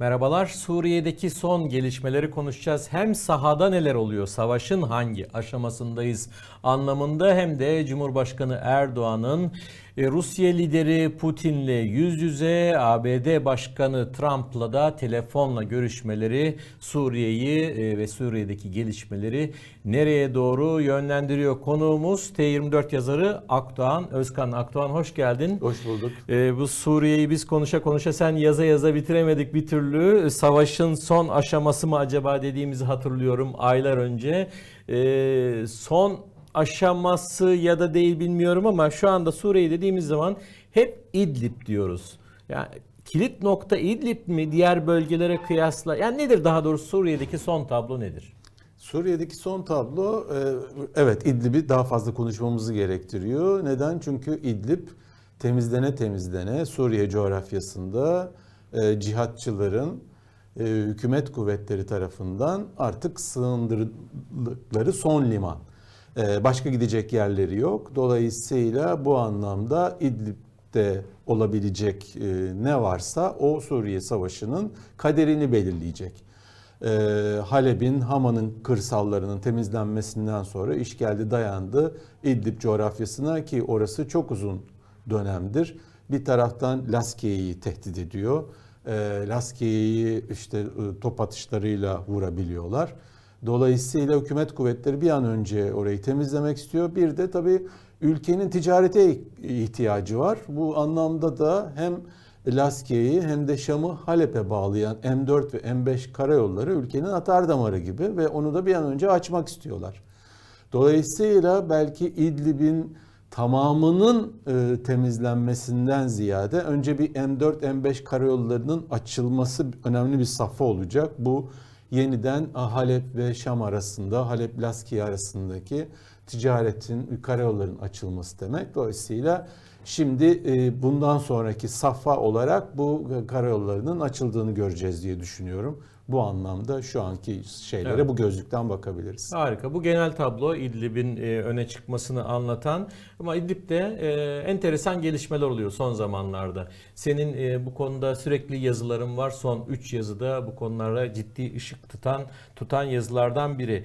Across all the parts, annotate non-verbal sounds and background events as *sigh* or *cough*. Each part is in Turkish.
Merhabalar. Suriye'deki son gelişmeleri konuşacağız. Hem sahada neler oluyor, savaşın hangi aşamasındayız anlamında hem de Cumhurbaşkanı Erdoğan'ın e, Rusya lideri Putin'le yüz yüze, ABD Başkanı Trump'la da telefonla görüşmeleri Suriye'yi e, ve Suriye'deki gelişmeleri nereye doğru yönlendiriyor? Konuğumuz T24 yazarı Akdoğan, Özkan Akdoğan hoş geldin. Hoş bulduk. Ee, bu Suriye'yi biz konuşa konuşa sen yaza yaza bitiremedik bir türlü türlü e, savaşın son aşaması mı acaba dediğimizi hatırlıyorum aylar önce. E, son aşaması ya da değil bilmiyorum ama şu anda Suriye dediğimiz zaman hep İdlib diyoruz. Yani kilit nokta İdlib mi diğer bölgelere kıyasla? Yani nedir daha doğrusu Suriye'deki son tablo nedir? Suriye'deki son tablo e, evet İdlib'i daha fazla konuşmamızı gerektiriyor. Neden? Çünkü İdlib temizlene temizlene Suriye coğrafyasında e, cihatçıların e, hükümet kuvvetleri tarafından artık sığındırdıkları son liman. E, başka gidecek yerleri yok. Dolayısıyla bu anlamda İdlib'de olabilecek ne varsa o Suriye Savaşı'nın kaderini belirleyecek. Halep'in, Haman'ın kırsallarının temizlenmesinden sonra iş geldi dayandı İdlib coğrafyasına ki orası çok uzun dönemdir. Bir taraftan Laskiye'yi tehdit ediyor e, laskiye'yi işte e, top atışlarıyla vurabiliyorlar. Dolayısıyla hükümet kuvvetleri bir an önce orayı temizlemek istiyor. Bir de tabii ülkenin ticarete ihtiyacı var. Bu anlamda da hem Laskiye'yi hem de Şam'ı Halep'e bağlayan M4 ve M5 karayolları ülkenin atar damarı gibi ve onu da bir an önce açmak istiyorlar. Dolayısıyla belki İdlib'in tamamının e, temizlenmesinden ziyade önce bir M4 M5 karayollarının açılması önemli bir safha olacak. Bu yeniden Halep ve Şam arasında, Halep Laski arasındaki ticaretin, karayolların açılması demek. Dolayısıyla şimdi e, bundan sonraki safha olarak bu e, karayollarının açıldığını göreceğiz diye düşünüyorum bu anlamda şu anki şeylere evet. bu gözlükten bakabiliriz. Harika. Bu genel tablo İdlib'in e, öne çıkmasını anlatan ama İdlib'de e, enteresan gelişmeler oluyor son zamanlarda. Senin e, bu konuda sürekli yazıların var. Son 3 yazıda bu konulara ciddi ışık tutan tutan yazılardan biri.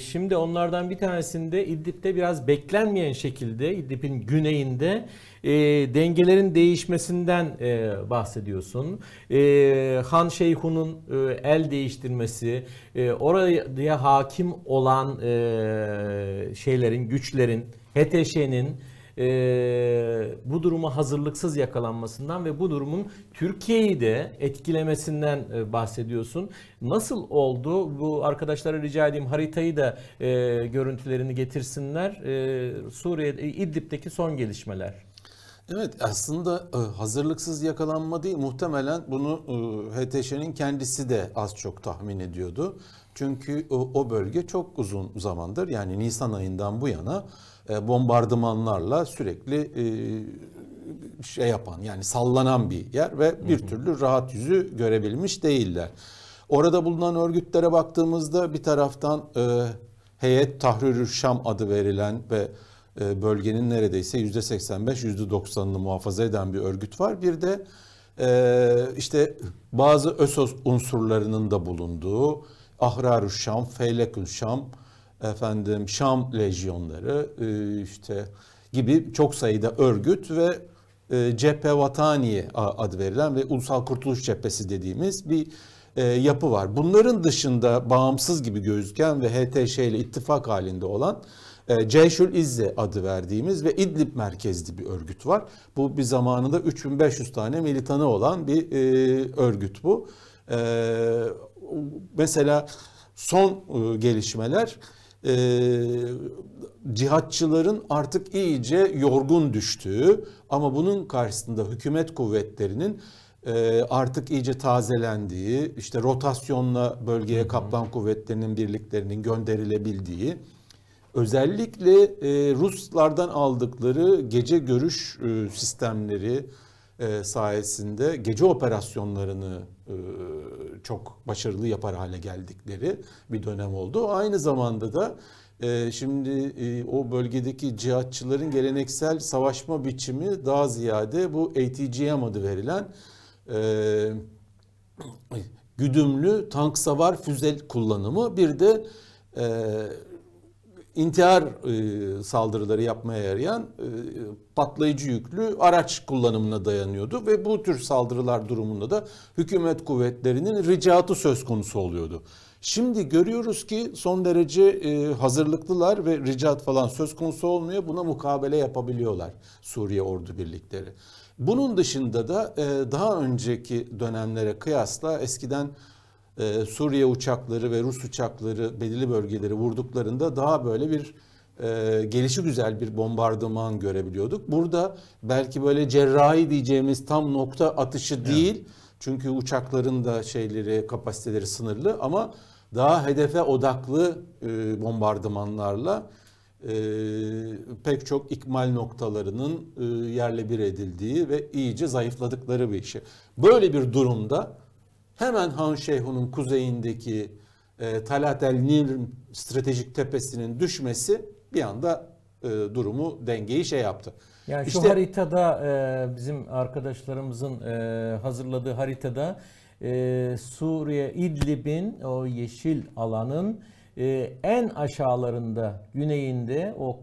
şimdi onlardan bir tanesinde İdlib'de biraz beklenmeyen şekilde İdlib'in güneyinde e, dengelerin değişmesinden e, bahsediyorsun. E, Han Şeyhun'un e, el değiştirmesi, e, oraya hakim olan e, şeylerin, güçlerin, HTŞ'nin e, bu duruma hazırlıksız yakalanmasından ve bu durumun Türkiye'yi de etkilemesinden e, bahsediyorsun. Nasıl oldu? Bu arkadaşlara rica edeyim haritayı da e, görüntülerini getirsinler. E, Suriye, İdlib'deki son gelişmeler. Evet aslında e, hazırlıksız yakalanma değil muhtemelen bunu e, HTŞ'nin kendisi de az çok tahmin ediyordu. Çünkü e, o, bölge çok uzun zamandır yani Nisan ayından bu yana bombardımanlarla sürekli şey yapan yani sallanan bir yer ve bir türlü rahat yüzü görebilmiş değiller. Orada bulunan örgütlere baktığımızda bir taraftan e, Heyet Tahrirü Şam adı verilen ve e, bölgenin neredeyse %85-%90'ını muhafaza eden bir örgüt var. Bir de e, işte bazı ÖSOS unsurlarının da bulunduğu Ahrar-ı Şam, Feylekül Şam, efendim Şam lejyonları e, işte gibi çok sayıda örgüt ve Cephe Vataniye adı verilen ve Ulusal Kurtuluş Cephesi dediğimiz bir yapı var. Bunların dışında bağımsız gibi gözüken ve HTŞ ile ittifak halinde olan e, Ceyşül İzze adı verdiğimiz ve İdlib merkezli bir örgüt var. Bu bir zamanında 3500 tane militanı olan bir e, örgüt bu. E, mesela son e, gelişmeler e, cihatçıların artık iyice yorgun düştüğü ama bunun karşısında hükümet kuvvetlerinin e, artık iyice tazelendiği, işte rotasyonla bölgeye kaplan kuvvetlerinin birliklerinin gönderilebildiği Özellikle e, Ruslardan aldıkları gece görüş e, sistemleri e, sayesinde gece operasyonlarını e, çok başarılı yapar hale geldikleri bir dönem oldu. Aynı zamanda da e, şimdi e, o bölgedeki cihatçıların geleneksel savaşma biçimi daha ziyade bu ATGM adı verilen e, güdümlü tank savar füze kullanımı bir de e, intihar e, saldırıları yapmaya yarayan e, patlayıcı yüklü araç kullanımına dayanıyordu ve bu tür saldırılar durumunda da hükümet kuvvetlerinin ricatı söz konusu oluyordu. Şimdi görüyoruz ki son derece e, hazırlıklılar ve ricat falan söz konusu olmuyor. Buna mukabele yapabiliyorlar Suriye ordu birlikleri. Bunun dışında da e, daha önceki dönemlere kıyasla eskiden e, Suriye uçakları ve Rus uçakları belirli bölgeleri vurduklarında daha böyle bir e, gelişi güzel bir bombardıman görebiliyorduk. Burada belki böyle cerrahi diyeceğimiz tam nokta atışı değil. Evet. Çünkü uçakların da şeyleri kapasiteleri sınırlı ama daha hedefe odaklı e, bombardımanlarla e, pek çok ikmal noktalarının e, yerle bir edildiği ve iyice zayıfladıkları bir işi. Şey. Böyle bir durumda hemen Han Şeyhun'un kuzeyindeki e, Talat el Nil stratejik tepesinin düşmesi bir anda e, durumu dengeyi şey yaptı. Yani işte, şu haritada e, bizim arkadaşlarımızın e, hazırladığı haritada e, Suriye İdlib'in o yeşil alanın e, en aşağılarında güneyinde o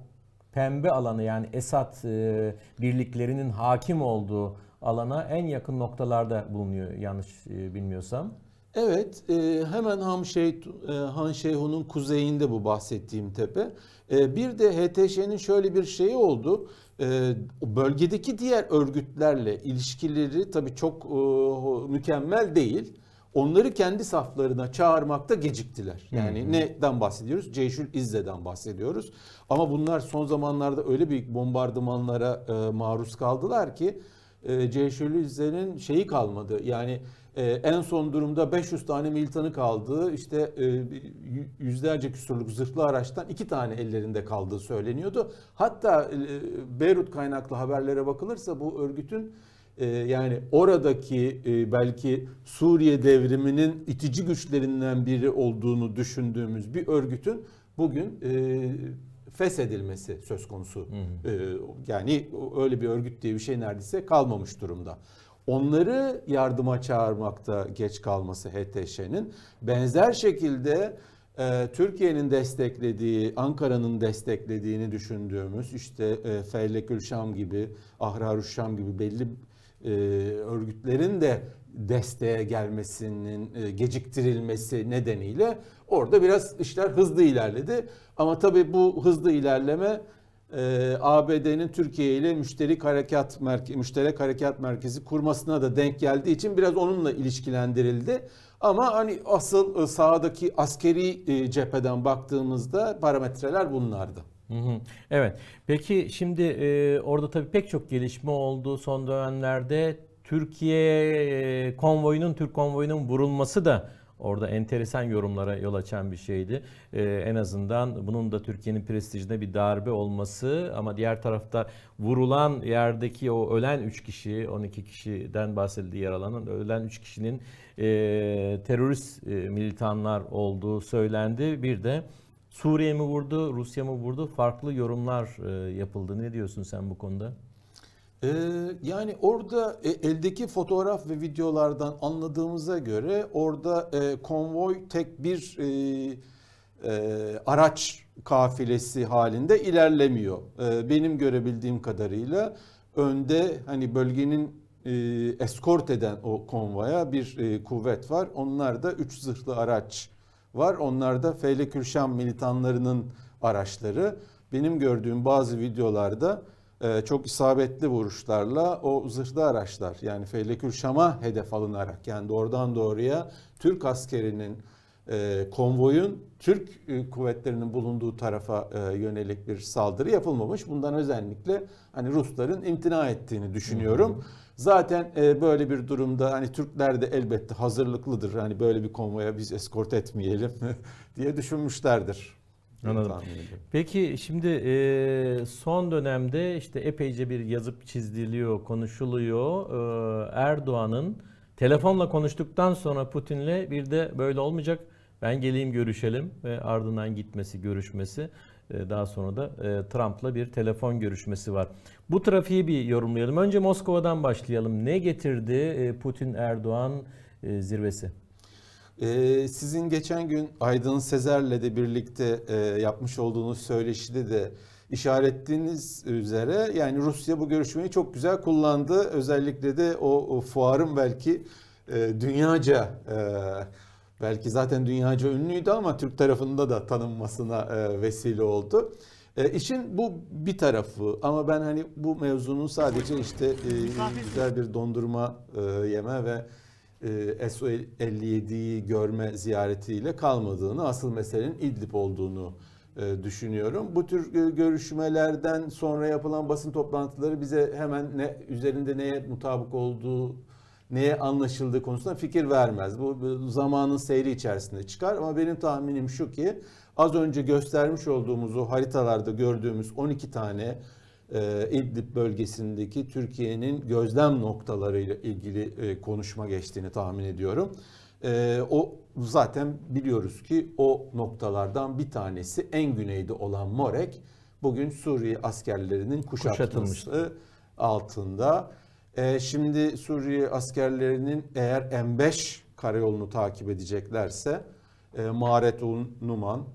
pembe alanı yani Esad e, birliklerinin hakim olduğu alana en yakın noktalarda bulunuyor yanlış e, bilmiyorsam. Evet, e, hemen Hamşey, e, Hanşeyhu'nun kuzeyinde bu bahsettiğim tepe. bir de HTŞ'nin şöyle bir şeyi oldu. bölgedeki diğer örgütlerle ilişkileri tabii çok mükemmel değil. Onları kendi saflarına çağırmakta geciktiler. Yani hmm. neden bahsediyoruz? Ceyşül İzze'den bahsediyoruz. Ama bunlar son zamanlarda öyle büyük bombardımanlara maruz kaldılar ki e, şeyi kalmadı. Yani e, en son durumda 500 tane militanı kaldığı işte e, yüzlerce küsurluk zırhlı araçtan iki tane ellerinde kaldığı söyleniyordu. Hatta e, Beyrut kaynaklı haberlere bakılırsa bu örgütün e, yani oradaki belki Suriye devriminin itici güçlerinden biri olduğunu düşündüğümüz bir örgütün bugün feshedilmesi söz konusu. Hı hı. E, yani öyle bir örgüt diye bir şey neredeyse kalmamış durumda. Onları yardıma çağırmakta geç kalması HTŞ'nin benzer şekilde e, Türkiye'nin desteklediği, Ankara'nın desteklediğini düşündüğümüz işte e, Fellekül Şam gibi, Ahrar Şam gibi belli e, örgütlerin de desteğe gelmesinin e, geciktirilmesi nedeniyle Orada biraz işler hızlı ilerledi. Ama tabii bu hızlı ilerleme e, ABD'nin Türkiye ile müşteri harekat merke müşterek harekat merkezi kurmasına da denk geldiği için biraz onunla ilişkilendirildi. Ama hani asıl e, sahadaki askeri e, cepheden baktığımızda parametreler bunlardı. Hı hı. Evet. Peki şimdi e, orada tabii pek çok gelişme oldu son dönemlerde. Türkiye e, konvoyunun Türk konvoyunun vurulması da orada enteresan yorumlara yol açan bir şeydi. Ee, en azından bunun da Türkiye'nin prestijine bir darbe olması ama diğer tarafta vurulan yerdeki o ölen 3 kişi, 12 kişiden bahsedildi yaralanan ölen 3 kişinin e, terörist e, militanlar olduğu söylendi. Bir de Suriye mi vurdu, Rusya mı vurdu? Farklı yorumlar e, yapıldı. Ne diyorsun sen bu konuda? Ee, yani orada e, eldeki fotoğraf ve videolardan anladığımıza göre orada e, konvoy tek bir e, e, araç kafilesi halinde ilerlemiyor. E, benim görebildiğim kadarıyla önde hani bölgenin e, eskort eden o konvoya bir e, kuvvet var. Onlar da üç zırhlı araç var. Onlar da Feyle Kürşam militanlarının araçları. Benim gördüğüm bazı videolarda e, çok isabetli vuruşlarla o zırhlı araçlar yani Feylekül Şam'a hedef alınarak yani doğrudan doğruya Türk askerinin e, konvoyun Türk e, kuvvetlerinin bulunduğu tarafa yönelik bir saldırı yapılmamış. Bundan özellikle hani Rusların imtina ettiğini düşünüyorum. Zaten böyle bir durumda hani Türkler de elbette hazırlıklıdır. Hani böyle bir konvoya biz eskort etmeyelim *laughs* diye düşünmüşlerdir. Anladım. Peki şimdi e, son dönemde işte epeyce bir yazıp çizdiriliyor, konuşuluyor. E, Erdoğan'ın telefonla konuştuktan sonra Putin'le bir de böyle olmayacak ben geleyim görüşelim ve ardından gitmesi, görüşmesi. E, daha sonra da e, Trump'la bir telefon görüşmesi var. Bu trafiği bir yorumlayalım. Önce Moskova'dan başlayalım. Ne getirdi e, Putin-Erdoğan e, zirvesi? Ee, sizin geçen gün Aydın Sezer'le de birlikte e, yapmış olduğunuz söyleşide de işaretlediğiniz üzere yani Rusya bu görüşmeyi çok güzel kullandı. Özellikle de o, o fuarın belki e, dünyaca e, belki zaten dünyaca ünlüydü ama Türk tarafında da tanınmasına e, vesile oldu. E, işin bu bir tarafı ama ben hani bu mevzunun sadece işte e, güzel bir dondurma e, yeme ve e, SU-57'yi görme ziyaretiyle kalmadığını, asıl meselenin İdlib olduğunu e, düşünüyorum. Bu tür e, görüşmelerden sonra yapılan basın toplantıları bize hemen ne üzerinde neye mutabık olduğu neye anlaşıldığı konusunda fikir vermez. Bu, bu zamanın seyri içerisinde çıkar ama benim tahminim şu ki az önce göstermiş olduğumuz o haritalarda gördüğümüz 12 tane e, İdlib bölgesindeki Türkiye'nin gözlem noktalarıyla ilgili e, konuşma geçtiğini tahmin ediyorum. E, o zaten biliyoruz ki o noktalardan bir tanesi en güneyde olan Morek bugün Suriye askerlerinin kuşatması altında. Şimdi Suriye askerlerinin eğer M5 karayolunu takip edeceklerse Maretun Numan,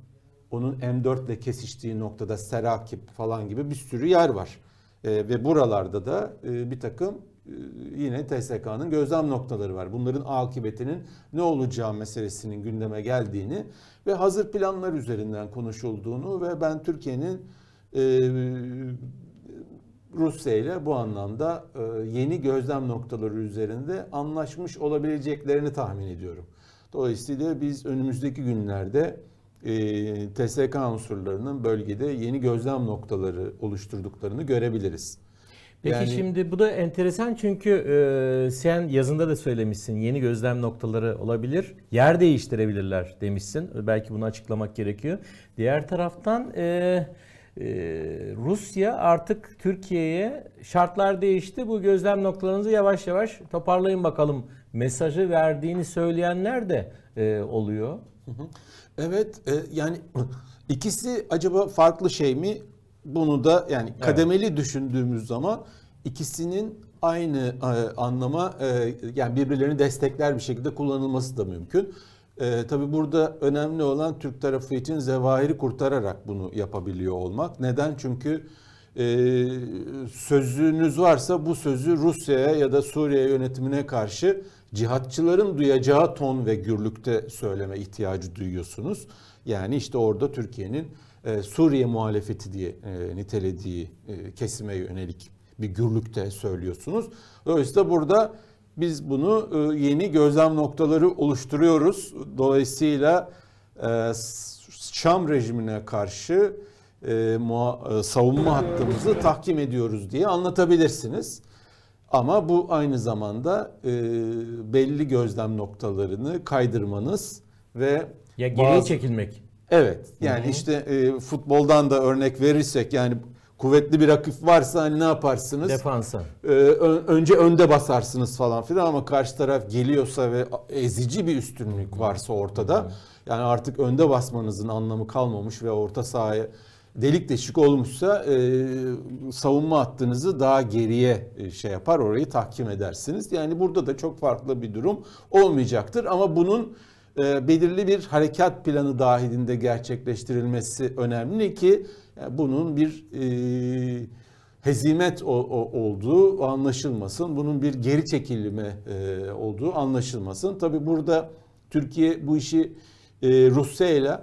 onun M4 ile kesiştiği noktada Serakip falan gibi bir sürü yer var. E, ve buralarda da e, bir takım e, yine TSK'nın gözlem noktaları var. Bunların akıbetinin ne olacağı meselesinin gündeme geldiğini ve hazır planlar üzerinden konuşulduğunu ve ben Türkiye'nin e, Rusya ile bu anlamda e, yeni gözlem noktaları üzerinde anlaşmış olabileceklerini tahmin ediyorum. Dolayısıyla biz önümüzdeki günlerde e, ee, TSK unsurlarının bölgede yeni gözlem noktaları oluşturduklarını görebiliriz. Peki yani, şimdi bu da enteresan çünkü e, sen yazında da söylemişsin yeni gözlem noktaları olabilir. Yer değiştirebilirler demişsin. Belki bunu açıklamak gerekiyor. Diğer taraftan e, e, Rusya artık Türkiye'ye şartlar değişti. Bu gözlem noktalarınızı yavaş yavaş toparlayın bakalım mesajı verdiğini söyleyenler de e, oluyor. Hı hı. Evet e, yani *clears throat* ikisi acaba farklı şey mi? Bunu da yani kademeli evet. düşündüğümüz zaman ikisinin aynı e, anlama e, yani birbirlerini destekler bir şekilde kullanılması da mümkün. E, tabii burada önemli olan Türk tarafı için zevahiri kurtararak bunu yapabiliyor olmak. Neden? Çünkü e, sözünüz varsa bu sözü Rusya'ya ya da Suriye yönetimine karşı cihatçıların duyacağı ton ve gürlükte söyleme ihtiyacı duyuyorsunuz. Yani işte orada Türkiye'nin e, Suriye muhalefeti diye e, nitelediği e, kesime yönelik bir gürlükte söylüyorsunuz. Dolayısıyla burada biz bunu e, yeni gözlem noktaları oluşturuyoruz. Dolayısıyla e, Şam rejimine karşı e, muha, e, savunma hattımızı tahkim ediyoruz diye anlatabilirsiniz. Ama bu aynı zamanda e, belli gözlem noktalarını kaydırmanız ve ya geriye bazı... çekilmek. Evet. Yani Hı-hı. işte e, futboldan da örnek verirsek yani kuvvetli bir rakip varsa hani ne yaparsınız? Defansa. Ee, önce önde basarsınız falan filan ama karşı taraf geliyorsa ve ezici bir üstünlük varsa ortada. Yani artık önde basmanızın anlamı kalmamış ve orta sahaya delik deşik olmuşsa e, savunma hattınızı daha geriye e, şey yapar orayı tahkim edersiniz. Yani burada da çok farklı bir durum olmayacaktır ama bunun e, belirli bir harekat planı dahilinde gerçekleştirilmesi önemli ki yani e, bunun bir e, hezimet o, o, olduğu anlaşılmasın. Bunun bir geri çekilme e, olduğu anlaşılmasın. Tabi burada Türkiye bu işi e, Rusya ile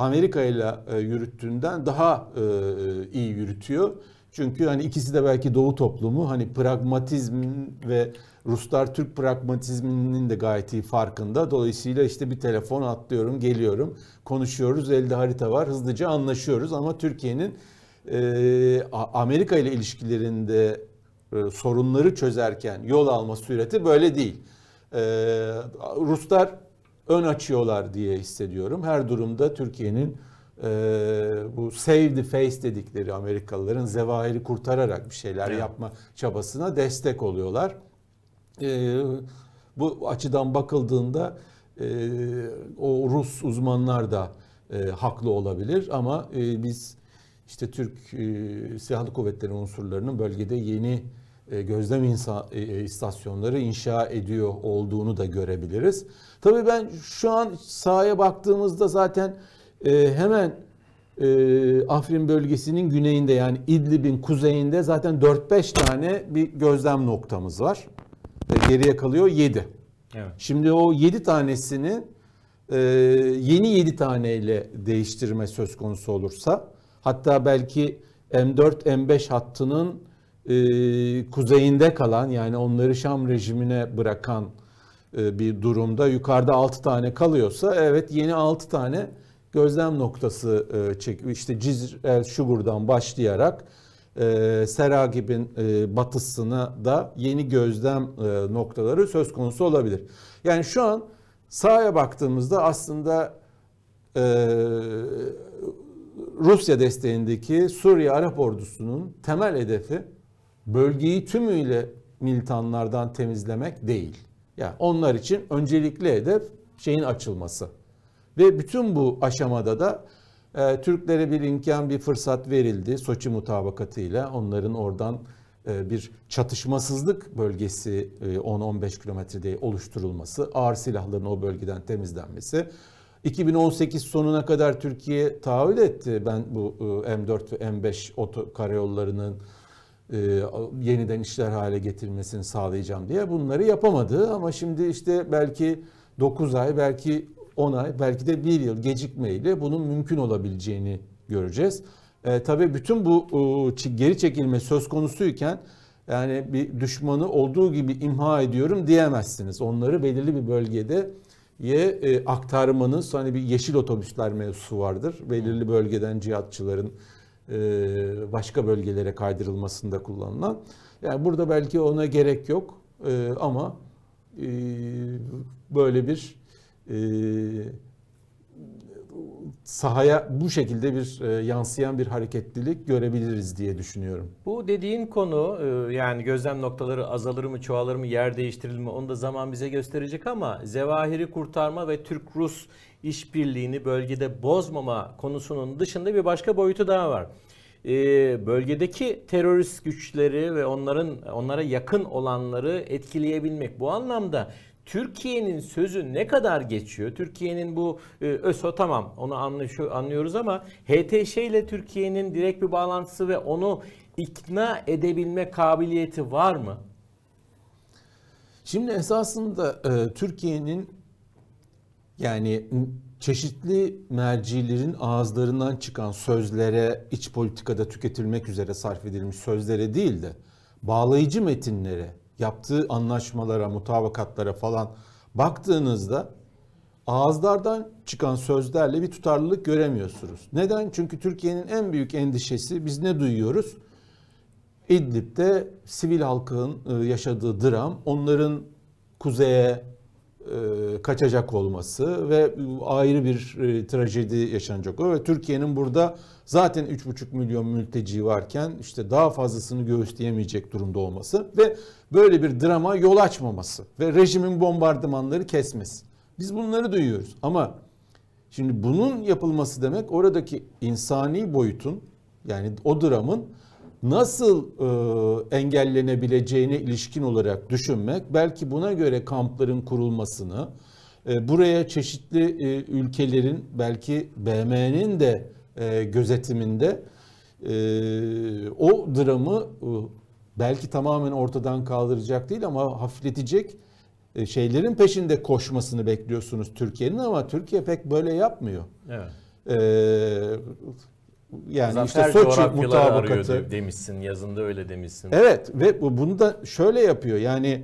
Amerika ile e, yürüttüğünden daha e, e, iyi yürütüyor. Çünkü hani ikisi de belki Doğu toplumu hani pragmatizm ve Ruslar Türk pragmatizminin de gayet iyi farkında. Dolayısıyla işte bir telefon atlıyorum, geliyorum, konuşuyoruz, elde harita var, hızlıca anlaşıyoruz. Ama Türkiye'nin e, Amerika ile ilişkilerinde e, sorunları çözerken yol alma süreti böyle değil. E, Ruslar ön açıyorlar diye hissediyorum. Her durumda Türkiye'nin e, bu save the face dedikleri Amerikalıların zevahiri kurtararak bir şeyler yapma çabasına destek oluyorlar. E, bu açıdan bakıldığında e, o Rus uzmanlar da e, haklı olabilir ama e, biz işte Türk e, Silahlı Kuvvetleri unsurlarının bölgede yeni e, gözlem insan, e, e, istasyonları inşa ediyor olduğunu da görebiliriz. Tabii ben şu an sahaya baktığımızda zaten hemen Afrin bölgesinin güneyinde yani İdlib'in kuzeyinde zaten 4-5 tane bir gözlem noktamız var. Geriye kalıyor 7. Evet. Şimdi o 7 tanesini yeni 7 taneyle değiştirme söz konusu olursa hatta belki M4 M5 hattının e, kuzeyinde kalan yani onları Şam rejimine bırakan e, bir durumda yukarıda 6 tane kalıyorsa evet yeni 6 tane gözlem noktası e, çekiyor. İşte Cizre e, Şugur'dan başlayarak e, Seragib'in e, batısına da yeni gözlem e, noktaları söz konusu olabilir. Yani şu an sağa baktığımızda aslında e, Rusya desteğindeki Suriye Arap ordusunun temel hedefi bölgeyi tümüyle militanlardan temizlemek değil. Yani onlar için öncelikli hedef şeyin açılması. Ve bütün bu aşamada da e, Türklere bir imkan, bir fırsat verildi Soçi mutabakatıyla. Onların oradan e, bir çatışmasızlık bölgesi e, 10-15 kilometrede oluşturulması, ağır silahların o bölgeden temizlenmesi. 2018 sonuna kadar Türkiye taahhüt etti. Ben bu e, M4 ve M5 oto, karayollarının e, yeniden işler hale getirmesini sağlayacağım diye bunları yapamadı. Ama şimdi işte belki 9 ay, belki 10 ay, belki de 1 yıl gecikmeyle bunun mümkün olabileceğini göreceğiz. E, tabii bütün bu e, geri çekilme söz konusuyken yani bir düşmanı olduğu gibi imha ediyorum diyemezsiniz. Onları belirli bir bölgede ye e, aktarmanız hani bir yeşil otobüsler mevzusu vardır. Belirli bölgeden cihatçıların e, başka bölgelere kaydırılmasında kullanılan. Yani burada belki ona gerek yok e, ama e, böyle bir sahaya bu şekilde bir yansıyan bir hareketlilik görebiliriz diye düşünüyorum. Bu dediğin konu yani gözlem noktaları azalır mı çoğalır mı yer değiştirilir mi onu da zaman bize gösterecek ama zevahiri kurtarma ve Türk-Rus işbirliğini bölgede bozmama konusunun dışında bir başka boyutu daha var. Ee, bölgedeki terörist güçleri ve onların onlara yakın olanları etkileyebilmek. Bu anlamda Türkiye'nin sözü ne kadar geçiyor? Türkiye'nin bu e, ÖSO tamam onu anlıyoruz ama HTŞ ile Türkiye'nin direkt bir bağlantısı ve onu ikna edebilme kabiliyeti var mı? Şimdi esasında e, Türkiye'nin yani çeşitli mercilerin ağızlarından çıkan sözlere, iç politikada tüketilmek üzere sarf edilmiş sözlere değil de bağlayıcı metinlere, yaptığı anlaşmalara, mutabakatlara falan baktığınızda ağızlardan çıkan sözlerle bir tutarlılık göremiyorsunuz. Neden? Çünkü Türkiye'nin en büyük endişesi biz ne duyuyoruz? İdlib'de sivil halkın ıı, yaşadığı dram, onların kuzeye e, kaçacak olması ve ayrı bir e, trajedi yaşanacak. Ve Türkiye'nin burada zaten 3,5 milyon mülteci varken işte daha fazlasını göğüsleyemeyecek durumda olması ve böyle bir drama yol açmaması ve rejimin bombardımanları kesmesi. Biz bunları duyuyoruz ama şimdi bunun yapılması demek oradaki insani boyutun yani o dramın nasıl e, engellenebileceğine ilişkin olarak düşünmek belki buna göre kampların kurulmasını e, buraya çeşitli e, ülkelerin belki BM'nin de e, gözetiminde e, o dramı e, belki tamamen ortadan kaldıracak değil ama hafifletecek e, şeylerin peşinde koşmasını bekliyorsunuz Türkiye'nin ama Türkiye pek böyle yapmıyor. Evet. Ee, yani Zafer işte Soçi mutabakatı demişsin yazında öyle demişsin. Evet ve bunu da şöyle yapıyor. Yani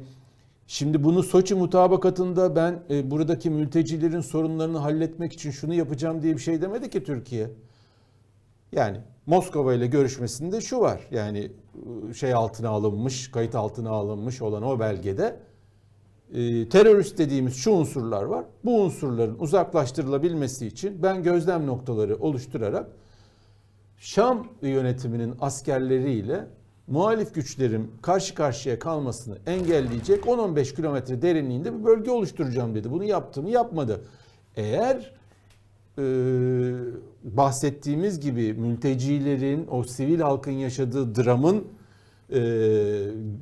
şimdi bunu Soçi mutabakatında ben e, buradaki mültecilerin sorunlarını halletmek için şunu yapacağım diye bir şey demedi ki Türkiye. Yani Moskova ile görüşmesinde şu var. Yani e, şey altına alınmış, kayıt altına alınmış olan o belgede e, terörist dediğimiz şu unsurlar var. Bu unsurların uzaklaştırılabilmesi için ben gözlem noktaları oluşturarak Şam yönetiminin askerleriyle muhalif güçlerin karşı karşıya kalmasını engelleyecek 10-15 kilometre derinliğinde bir bölge oluşturacağım dedi. Bunu yaptı mı yapmadı. Eğer e, bahsettiğimiz gibi mültecilerin o sivil halkın yaşadığı dramın e,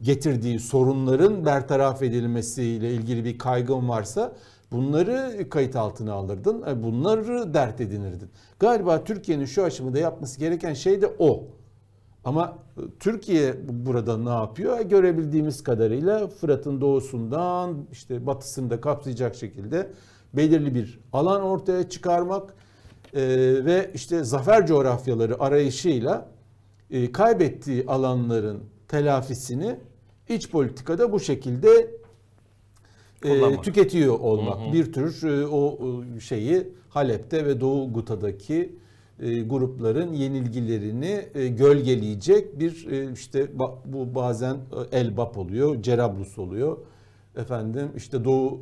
getirdiği sorunların bertaraf edilmesiyle ilgili bir kaygım varsa Bunları kayıt altına alırdın. E, bunları dert edinirdin. Galiba Türkiye'nin şu aşamada yapması gereken şey de o. Ama e, Türkiye burada ne yapıyor? E, görebildiğimiz kadarıyla Fırat'ın doğusundan işte batısını da kapsayacak şekilde belirli bir alan ortaya çıkarmak ve işte zafer coğrafyaları arayışıyla kaybettiği alanların telafisini iç politikada bu şekilde e, tüketiyor olmak. Hı hı. Bir tür e, o şeyi Halep'te ve Doğu Guta'daki e, grupların yenilgilerini e, gölgeleyecek bir işte bu bazen Elbap oluyor, Cerablus oluyor. Efendim işte Doğu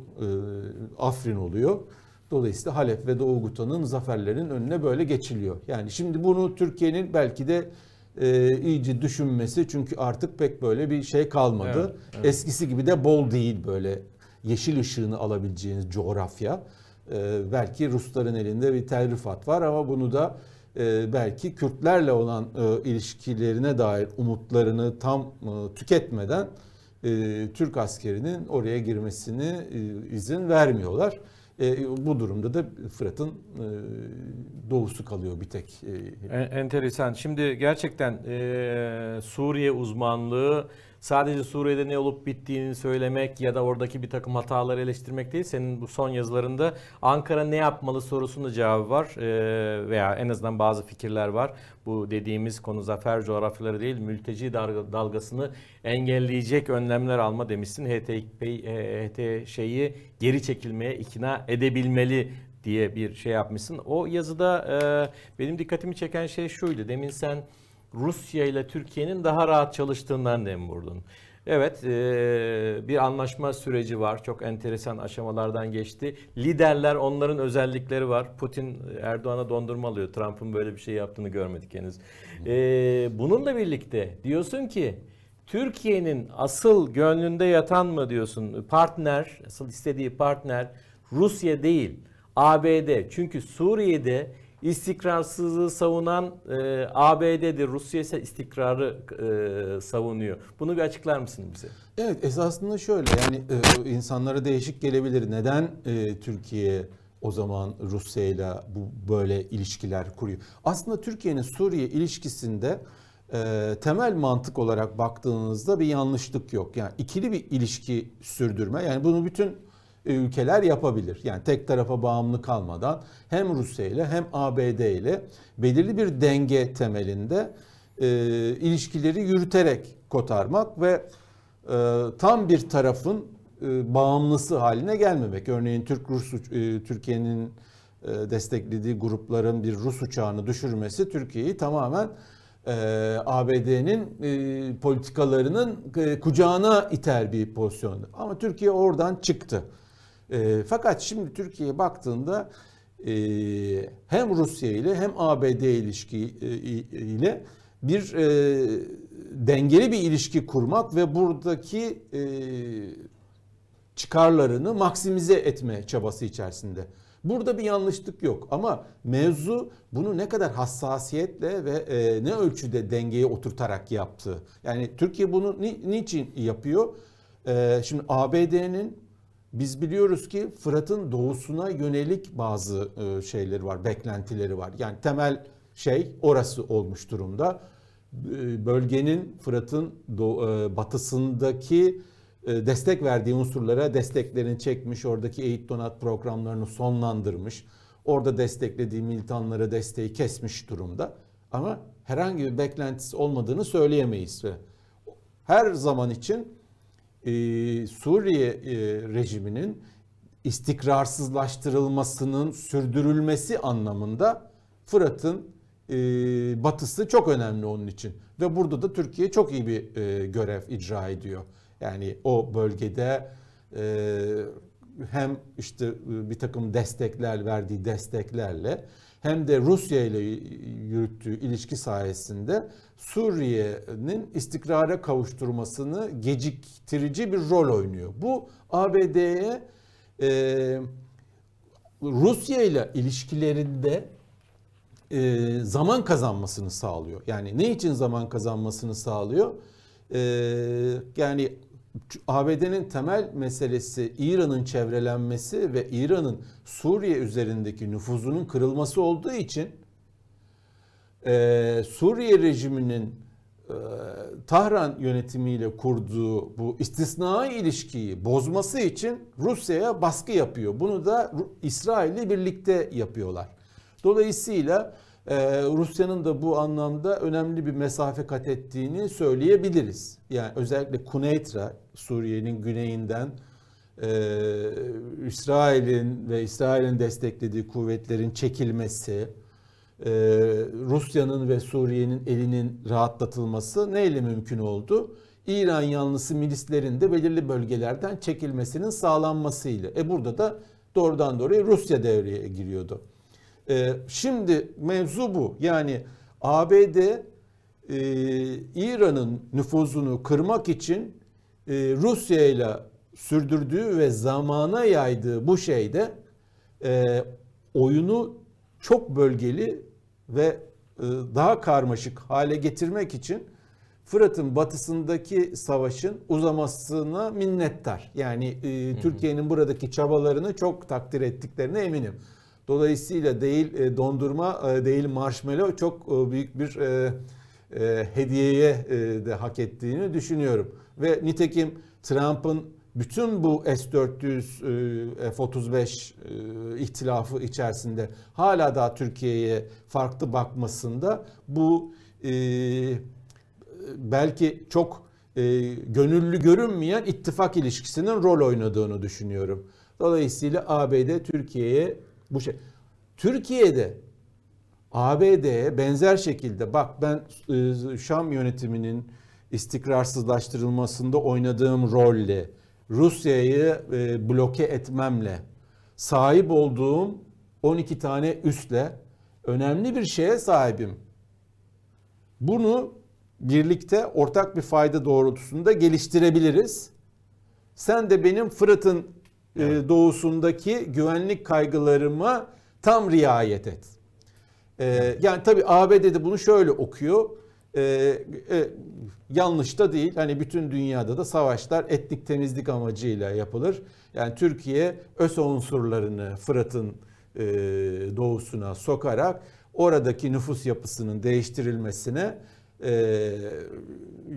Afrin oluyor. Dolayısıyla Halep ve Doğu Guta'nın zaferlerinin önüne böyle geçiliyor. Yani şimdi bunu Türkiye'nin belki de e, iyice düşünmesi çünkü artık pek böyle bir şey kalmadı. Evet, evet. Eskisi gibi de bol değil böyle yeşil ışığını alabileceğiniz coğrafya. E, belki Rusların elinde bir telrifat var ama bunu da e, belki Kürtlerle olan e, ilişkilerine dair umutlarını tam e, tüketmeden e, Türk askerinin oraya girmesini e, izin vermiyorlar. E, bu durumda da Fırat'ın e, doğusu kalıyor bir tek. E, en, enteresan. Şimdi gerçekten e, Suriye uzmanlığı sadece Suriye'de ne olup bittiğini söylemek ya da oradaki bir takım hataları eleştirmek değil. Senin bu son yazılarında Ankara ne yapmalı sorusunun da cevabı var ee, veya en azından bazı fikirler var. Bu dediğimiz konu zafer coğrafyaları değil mülteci dalgasını engelleyecek önlemler alma demişsin. HTP, HT şeyi geri çekilmeye ikna edebilmeli diye bir şey yapmışsın. O yazıda e, benim dikkatimi çeken şey şuydu. Demin sen Rusya ile Türkiye'nin daha rahat çalıştığından dem vurdun. Evet e, bir anlaşma süreci var. Çok enteresan aşamalardan geçti. Liderler onların özellikleri var. Putin e, Erdoğan'a dondurma alıyor. Trump'ın böyle bir şey yaptığını görmedik henüz. E, bununla birlikte diyorsun ki Türkiye'nin asıl gönlünde yatan mı diyorsun partner, asıl istediği partner Rusya değil ABD. Çünkü Suriye'de istikrarsızlığı savunan e, ABD'dir. Rusya ise istikrarı e, savunuyor. Bunu bir açıklar mısın bize? Evet esasında şöyle yani e, insanlara değişik gelebilir. Neden e, Türkiye o zaman Rusya ile bu böyle ilişkiler kuruyor? Aslında Türkiye'nin Suriye ilişkisinde e, temel mantık olarak baktığınızda bir yanlışlık yok. Yani ikili bir ilişki sürdürme. Yani bunu bütün e, ülkeler yapabilir. Yani tek tarafa bağımlı kalmadan hem Rusya ile hem ABD ile belirli bir denge temelinde e, ilişkileri yürüterek kotarmak ve e, tam bir tarafın e, bağımlısı haline gelmemek. Örneğin Türk-Rus e, Türkiye'nin e, desteklediği grupların bir Rus uçağını düşürmesi Türkiye'yi tamamen e, ABD'nin e, politikalarının e, kucağına iter bir pozisyondu. Ama Türkiye oradan çıktı. E, fakat şimdi Türkiye'ye baktığında e, hem Rusya ile hem ABD ilişki e, ile bir e, dengeli bir ilişki kurmak ve buradaki e, çıkarlarını maksimize etme çabası içerisinde. Burada bir yanlışlık yok ama mevzu bunu ne kadar hassasiyetle ve e, ne ölçüde dengeye oturtarak yaptı. Yani Türkiye bunu ni, niçin yapıyor? E, şimdi ABD'nin biz biliyoruz ki Fırat'ın doğusuna yönelik bazı e, şeyleri var, beklentileri var. Yani temel şey orası olmuş durumda. E, bölgenin Fırat'ın e, batısındaki destek verdiği unsurlara desteklerini çekmiş, oradaki eğit donat programlarını sonlandırmış. Orada desteklediği militanlara desteği kesmiş durumda. Ama herhangi bir beklentisi olmadığını söyleyemeyiz her zaman için ee, Suriye e, rejiminin istikrarsızlaştırılmasının sürdürülmesi anlamında Fırat'ın e, batısı çok önemli onun için. Ve burada da Türkiye çok iyi bir e, görev icra ediyor. Yani o bölgede hem işte bir takım destekler verdiği desteklerle hem de Rusya ile yürüttüğü ilişki sayesinde Suriye'nin istikrara kavuşturmasını geciktirici bir rol oynuyor. Bu ABD'ye e, Rusya ile ilişkilerinde e, zaman kazanmasını sağlıyor. Yani ne için zaman kazanmasını sağlıyor? E, yani ABD'nin temel meselesi İran'ın çevrelenmesi ve İran'ın Suriye üzerindeki nüfuzunun kırılması olduğu için e, Suriye rejiminin e, Tahran yönetimiyle kurduğu bu istisnai ilişkiyi bozması için Rusya'ya baskı yapıyor. Bunu da İsrail'le birlikte yapıyorlar. Dolayısıyla e, Rusya'nın da bu anlamda önemli bir mesafe kat ettiğini söyleyebiliriz. Yani özellikle Kuneitra. Suriye'nin güneyinden e, İsrail'in ve İsrail'in desteklediği kuvvetlerin çekilmesi, e, Rusya'nın ve Suriye'nin elinin rahatlatılması neyle mümkün oldu? İran yanlısı milislerin de belirli bölgelerden çekilmesinin sağlanmasıyla. E burada da doğrudan doğruya Rusya devreye giriyordu. E, şimdi mevzu bu. Yani ABD e, İran'ın nüfuzunu kırmak için e, Rusya ile sürdürdüğü ve zamana yaydığı bu şeyde e, oyunu çok bölgeli ve e, daha karmaşık hale getirmek için Fırat'ın batısındaki savaşın uzamasına minnettar. Yani e, Türkiye'nin buradaki çabalarını çok takdir ettiklerine eminim. Dolayısıyla değil e, dondurma e, değil marshmallow çok e, büyük bir e, e, hediyeye e, de hak ettiğini düşünüyorum. Ve nitekim Trump'ın bütün bu S-400, e, F-35 e, ihtilafı içerisinde hala daha Türkiye'ye farklı bakmasında bu e, belki çok gönüllü görünmeyen ittifak ilişkisinin rol oynadığını düşünüyorum. Dolayısıyla ABD Türkiye'ye bu şey. Türkiye'de ABD'ye benzer şekilde bak ben Şam yönetiminin istikrarsızlaştırılmasında oynadığım rolle, Rusya'yı e, bloke etmemle, sahip olduğum 12 tane üstle önemli bir şeye sahibim. Bunu birlikte ortak bir fayda doğrultusunda geliştirebiliriz. Sen de benim Fırat'ın e, evet. doğusundaki güvenlik kaygılarıma tam riayet et. Ee, yani tabii AB dedi bunu şöyle okuyor e, e, yanlış da değil. Hani bütün dünyada da savaşlar etnik temizlik amacıyla yapılır. Yani Türkiye ÖSO unsurlarını Fırat'ın e, doğusuna sokarak oradaki nüfus yapısının değiştirilmesine e,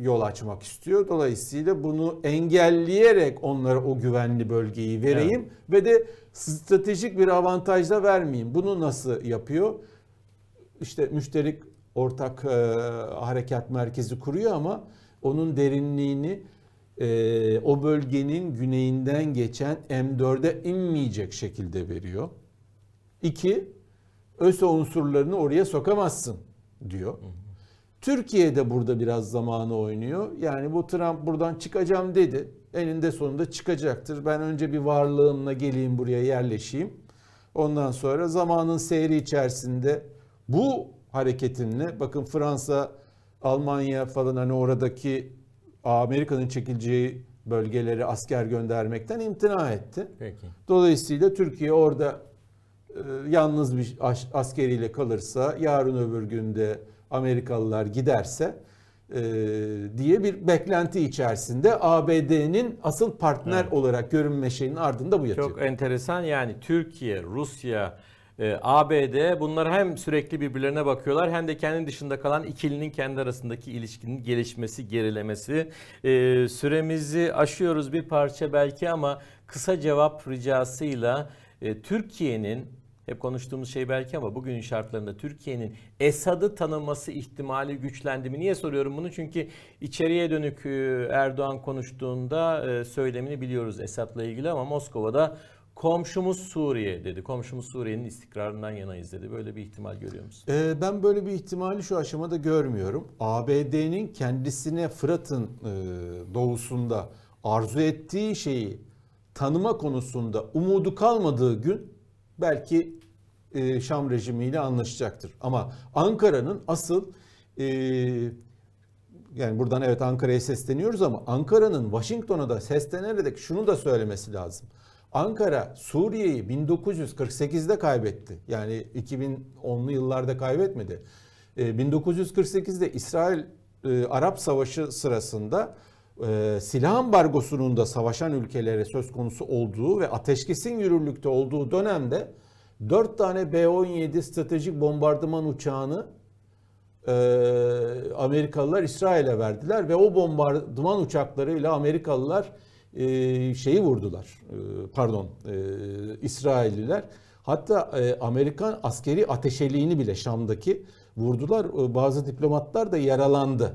yol açmak istiyor. Dolayısıyla bunu engelleyerek onlara o güvenli bölgeyi vereyim evet. ve de stratejik bir avantaj da vermeyeyim. Bunu nasıl yapıyor? İşte müşterik ortak e, harekat merkezi kuruyor ama onun derinliğini e, o bölgenin güneyinden geçen M4'e inmeyecek şekilde veriyor. İki, ÖSO unsurlarını oraya sokamazsın diyor. Hı hı. Türkiye de burada biraz zamanı oynuyor. Yani bu Trump buradan çıkacağım dedi. Eninde sonunda çıkacaktır. Ben önce bir varlığımla geleyim buraya yerleşeyim. Ondan sonra zamanın seyri içerisinde bu hareketinle. Bakın Fransa, Almanya falan hani oradaki Amerika'nın çekileceği bölgelere asker göndermekten imtina etti. Peki. Dolayısıyla Türkiye orada e, yalnız bir askeriyle kalırsa, yarın öbür günde Amerikalılar giderse e, diye bir beklenti içerisinde ABD'nin asıl partner evet. olarak görünme şeyinin ardında bu yatıyor. Çok enteresan yani Türkiye, Rusya, e, ee, ABD bunlar hem sürekli birbirlerine bakıyorlar hem de kendi dışında kalan ikilinin kendi arasındaki ilişkinin gelişmesi, gerilemesi. E, süremizi aşıyoruz bir parça belki ama kısa cevap ricasıyla e, Türkiye'nin hep konuştuğumuz şey belki ama bugünün şartlarında Türkiye'nin Esad'ı tanıması ihtimali güçlendi mi? Niye soruyorum bunu? Çünkü içeriye dönük e, Erdoğan konuştuğunda e, söylemini biliyoruz Esad'la ilgili ama Moskova'da Komşumuz Suriye dedi. Komşumuz Suriye'nin istikrarından yana izledi. Böyle bir ihtimal görüyor musun? Ee, ben böyle bir ihtimali şu aşamada görmüyorum. ABD'nin kendisine Fırat'ın e, doğusunda arzu ettiği şeyi tanıma konusunda umudu kalmadığı gün belki e, Şam rejimiyle anlaşacaktır. Ama Ankara'nın asıl e, yani buradan evet Ankara'ya sesleniyoruz ama Ankara'nın Washington'a da seslenerek şunu da söylemesi lazım. Ankara Suriye'yi 1948'de kaybetti. Yani 2010'lu yıllarda kaybetmedi. 1948'de ee, İsrail e, Arap Savaşı sırasında e, silah ambargosunun da savaşan ülkelere söz konusu olduğu ve ateşkesin yürürlükte olduğu dönemde 4 tane B-17 stratejik bombardıman uçağını e, Amerikalılar İsrail'e verdiler ve o bombardıman uçaklarıyla Amerikalılar e, şeyi vurdular. E, pardon, e, İsrailliler. Hatta e, Amerikan askeri ateşeliğini bile Şam'daki vurdular. E, bazı diplomatlar da yaralandı.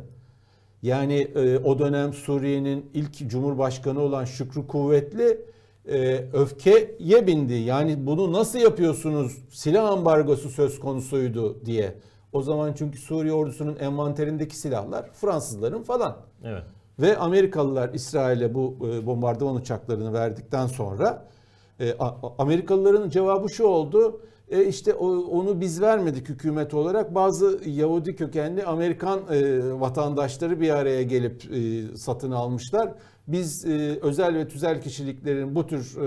Yani e, o dönem Suriye'nin ilk cumhurbaşkanı olan Şükrü Kuvvetli e, öfkeye bindi. Yani bunu nasıl yapıyorsunuz? Silah ambargosu söz konusuydu diye. O zaman çünkü Suriye ordusunun envanterindeki silahlar Fransızların falan. Evet. Ve Amerikalılar İsrail'e bu e, bombardıman uçaklarını verdikten sonra e, Amerikalıların cevabı şu oldu. E işte onu biz vermedik hükümet olarak. Bazı Yahudi kökenli Amerikan e, vatandaşları bir araya gelip satın almışlar. Biz özel ve tüzel kişiliklerin bu tür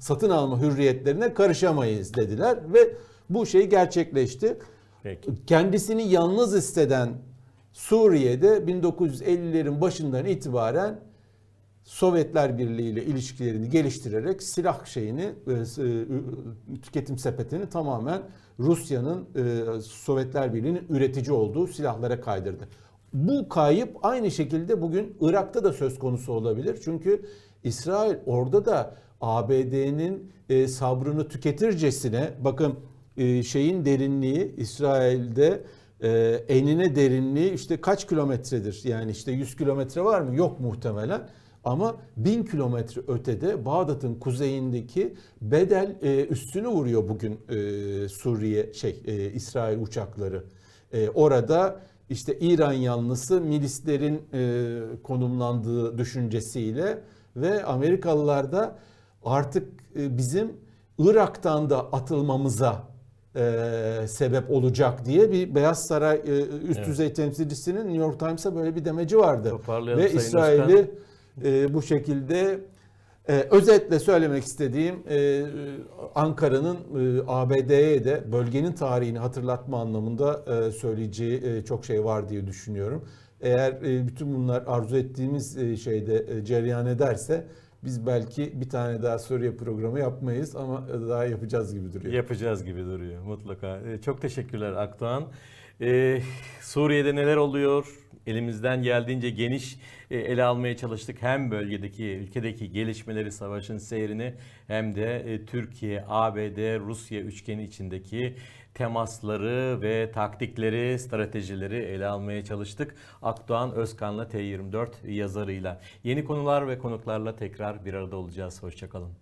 satın alma hürriyetlerine karışamayız dediler ve bu şey gerçekleşti. Peki. Kendisini yalnız hisseden Suriye'de 1950'lerin başından itibaren Sovyetler Birliği ile ilişkilerini geliştirerek silah şeyini e, e, tüketim sepetini tamamen Rusya'nın e, Sovyetler Birliği'nin üretici olduğu silahlara kaydırdı. Bu kayıp aynı şekilde bugün Irak'ta da söz konusu olabilir. Çünkü İsrail orada da ABD'nin sabrını tüketircesine bakın şeyin derinliği İsrail'de e, enine derinliği işte kaç kilometredir? Yani işte 100 kilometre var mı? Yok muhtemelen. Ama 1000 kilometre ötede Bağdat'ın kuzeyindeki bedel e, üstünü vuruyor bugün e, Suriye şey e, İsrail uçakları. E, orada işte İran yanlısı milislerin e, konumlandığı düşüncesiyle ve Amerikalılar da artık e, bizim Irak'tan da atılmamıza e, sebep olacak diye bir Beyaz Saray e, üst evet. düzey temsilcisinin New York Times'a böyle bir demeci vardı. Ve İsrail'i e, bu şekilde e, özetle söylemek istediğim e, Ankara'nın e, ABD'ye de bölgenin tarihini hatırlatma anlamında e, söyleyeceği e, çok şey var diye düşünüyorum. Eğer e, bütün bunlar arzu ettiğimiz e, şeyde e, cereyan ederse biz belki bir tane daha Suriye programı yapmayız ama daha yapacağız gibi duruyor. Yapacağız gibi duruyor mutlaka. E, çok teşekkürler Akdoğan. Ee, Suriye'de neler oluyor? Elimizden geldiğince geniş e, ele almaya çalıştık. Hem bölgedeki, ülkedeki gelişmeleri, savaşın seyrini hem de e, Türkiye, ABD, Rusya üçgeni içindeki temasları ve taktikleri, stratejileri ele almaya çalıştık. Akdoğan Özkan'la T24 yazarıyla. Yeni konular ve konuklarla tekrar bir arada olacağız. Hoşçakalın.